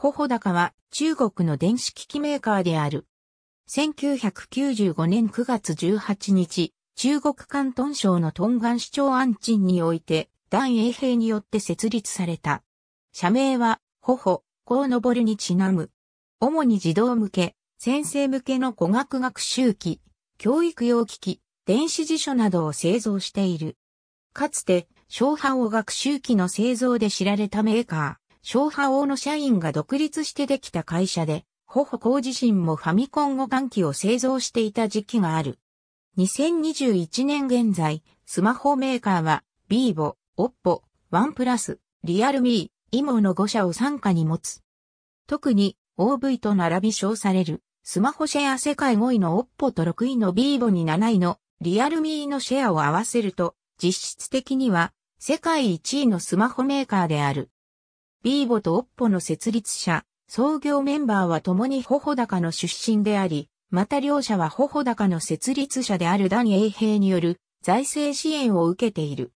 ほほ高は中国の電子機器メーカーである。1995年9月18日、中国関東省の東岸市長安鎮において、団衛兵によって設立された。社名は、ほほ、こうのぼるにちなむ。主に児童向け、先生向けの語学学習機、教育用機器、電子辞書などを製造している。かつて、小波を学習機の製造で知られたメーカー。昭波王の社員が独立してできた会社で、ほほこう自身もファミコン互換機を製造していた時期がある。2021年現在、スマホメーカーは、ビーボ、オッポ、ワンプラス、リアルミー、イモの5社を参加に持つ。特に、OV と並び称される、スマホシェア世界5位のオッポと6位のビーボに7位の、リアルミーのシェアを合わせると、実質的には、世界1位のスマホメーカーである。ビーボとオッポの設立者、創業メンバーは共にホホダカの出身であり、また両者はホホダカの設立者であるダ段永兵による財政支援を受けている。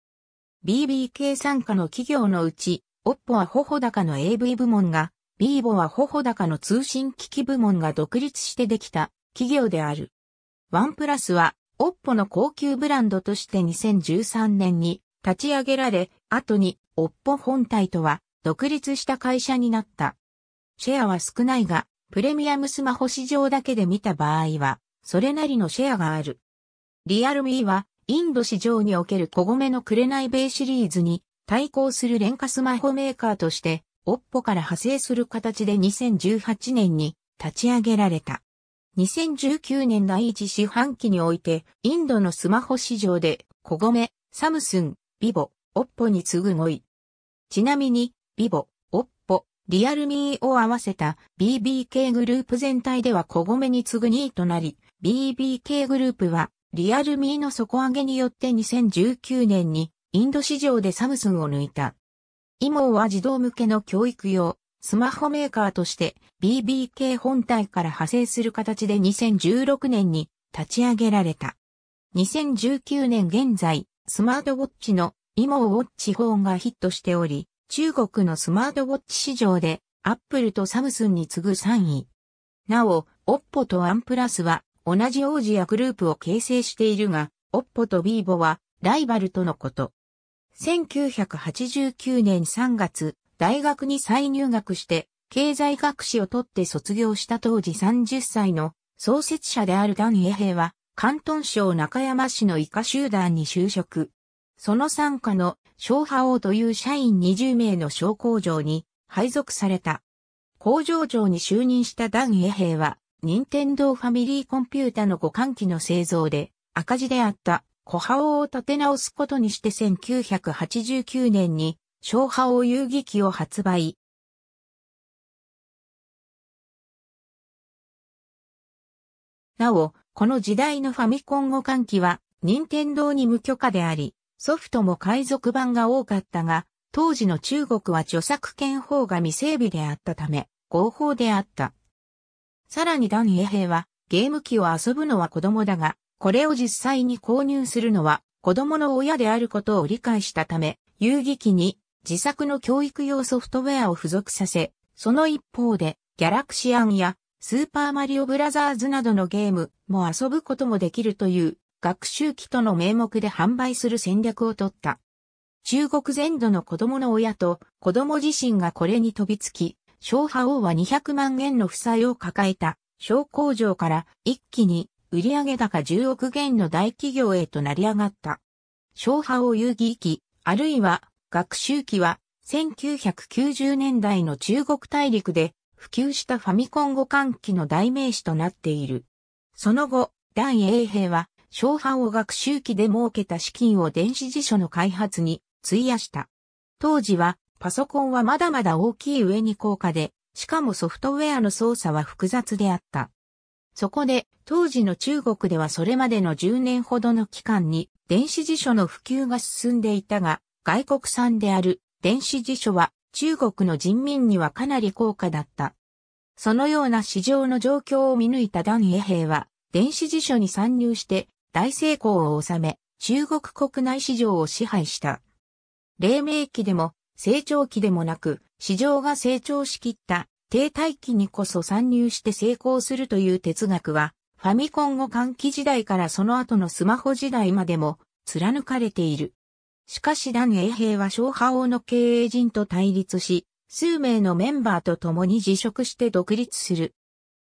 BBK 参加の企業のうち、オッポはホホダカの AV 部門が、ビーボはホホダカの通信機器部門が独立してできた企業である。ワンプラスは、オッポの高級ブランドとして2013年に立ち上げられ、後に、オッポ本体とは独立した会社になった。シェアは少ないが、プレミアムスマホ市場だけで見た場合は、それなりのシェアがある。リアルミーは、インド市場における小米の紅米シリーズに対抗する廉価スマホメーカーとして、オッポから派生する形で2018年に立ち上げられた。2019年第一四半期において、インドのスマホ市場で、小米、サムスン、ビボ、オッポに次ぐ5位。ちなみに、ビボ、オッポ、リアルミーを合わせた BBK グループ全体では小米に次ぐ2位となり、BBK グループはリアルミーの底上げによって2019年にインド市場でサムスンを抜いた。イモーは児童向けの教育用、スマホメーカーとして BBK 本体から派生する形で2016年に立ち上げられた。2019年現在、スマートウォッチのイモーウォッチフォンがヒットしており、中国のスマートウォッチ市場で、アップルとサムスンに次ぐ3位。なお、オッポとアンプラスは、同じ王子やグループを形成しているが、オッポとビーボは、ライバルとのこと。1989年3月、大学に再入学して、経済学士を取って卒業した当時30歳の創設者であるダン・エヘは、関東省中山市の医科集団に就職。その参加の小波王という社員20名の小工場に配属された。工場長に就任したダン・エヘイは、任天堂ファミリーコンピュータの互換機の製造で赤字であった小波王を立て直すことにして1989年に小波王遊戯機を発売。なお、この時代のファミコン互換機は、任天堂に無許可であり、ソフトも海賊版が多かったが、当時の中国は著作権法が未整備であったため、合法であった。さらにダン・エヘは、ゲーム機を遊ぶのは子供だが、これを実際に購入するのは子供の親であることを理解したため、遊戯機に自作の教育用ソフトウェアを付属させ、その一方で、ギャラクシアンやスーパーマリオブラザーズなどのゲームも遊ぶこともできるという学習機との名目で販売する戦略を取った。中国全土の子供の親と子供自身がこれに飛びつき、昭波王は200万元の負債を抱えた小工場から一気に売上高10億元の大企業へと成り上がった。昭波王遊戯機、あるいは学習機は1990年代の中国大陸で普及したファミコン互換機の代名詞となっている。その後、段永平は小販を学習期で設けた資金を電子辞書の開発に費やした。当時はパソコンはまだまだ大きい上に高価で、しかもソフトウェアの操作は複雑であった。そこで当時の中国ではそれまでの10年ほどの期間に電子辞書の普及が進んでいたが、外国産である電子辞書は中国の人民にはかなり高価だった。そのような市場の状況を見抜いた段衛兵は電子辞書に参入して大成功を収め、中国国内市場を支配した。黎明期でも、成長期でもなく、市場が成長しきった停滞期にこそ参入して成功するという哲学は、ファミコン後換気時代からその後のスマホ時代までも貫かれている。しかし段永平は昭和王の経営陣と対立し、数名のメンバーと共に辞職して独立する。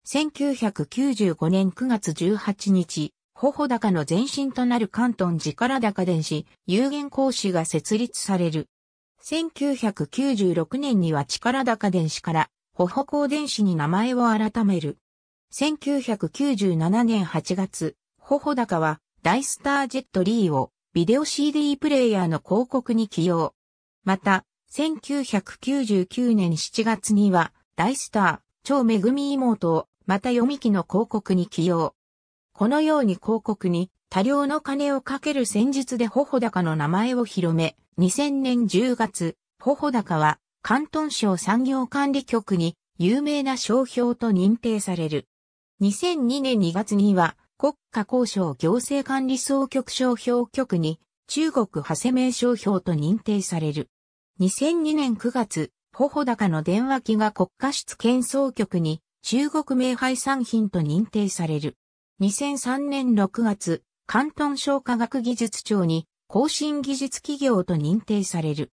1995年9月18日、穂高の前身となる関東寺から高電子、有限講師が設立される。1996年には力高電子から、ほほ高電子に名前を改める。1997年8月、ほほ高は、大スタージェットリーを、ビデオ CD プレイヤーの広告に起用。また、1999年7月には、大スター、超恵み妹を、また読み機の広告に起用。このように広告に多量の金をかける戦術で頬高の名前を広め、2000年10月、頬高は、関東省産業管理局に有名な商標と認定される。2002年2月には、国家交渉行政管理総局商標局に中国派生名商標と認定される。2002年9月、頬高の電話機が国家出検総局に中国名配産品と認定される。2003年6月、関東省科学技術庁に更新技術企業と認定される。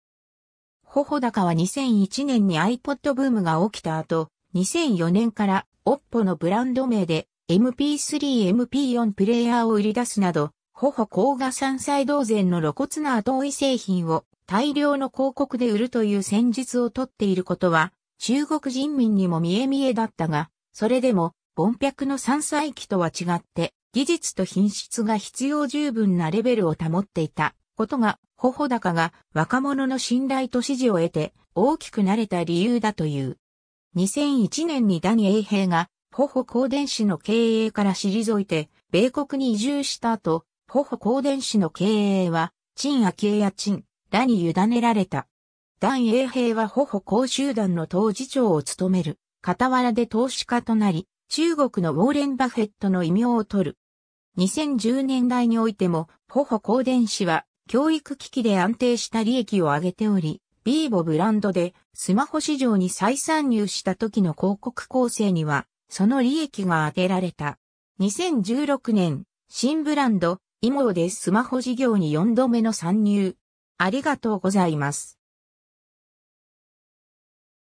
ほほかは2001年に iPod ブームが起きた後、2004年からオッポのブランド名で MP3、MP4 プレイヤーを売り出すなど、ほほ高画山菜同然の露骨な後追い製品を大量の広告で売るという戦術をとっていることは、中国人民にも見え見えだったが、それでも凡百の山菜期とは違って、技術と品質が必要十分なレベルを保っていたことが、頬高が若者の信頼と支持を得て大きくなれた理由だという。2001年にダニ衛兵が、頬光電子の経営から退いて、米国に移住した後、頬光電子の経営は、陳明恵や陳、らに委ねられた。エイ兵は頬公集団の当事長を務める、傍らで投資家となり、中国のウォーレン・バフェットの異名を取る。2010年代においても、ホホ光電子は、教育機器で安定した利益を上げており、ビーボブランドでスマホ市場に再参入した時の広告構成には、その利益が当てられた。2016年、新ブランド、イモーでスマホ事業に4度目の参入。ありがとうございます。